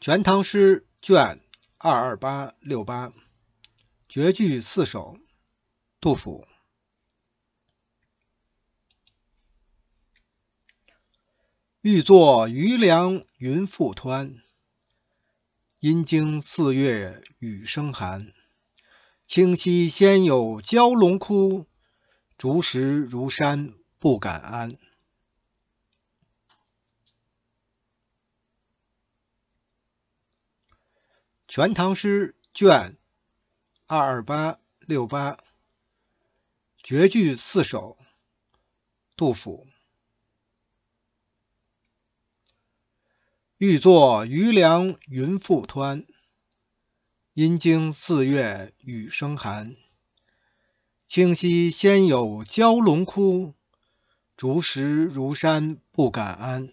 《全唐诗》卷二二八六八，绝句四首，杜甫。欲作渔梁云复湍，阴经四月雨声寒。清溪先有蛟龙窟，竹石如山不敢安。《全唐诗》卷二二八六八《绝句四首》，杜甫。欲作渔梁云复湍，阴经四月雨声寒。清溪先有蛟龙窟，竹石如山不敢安。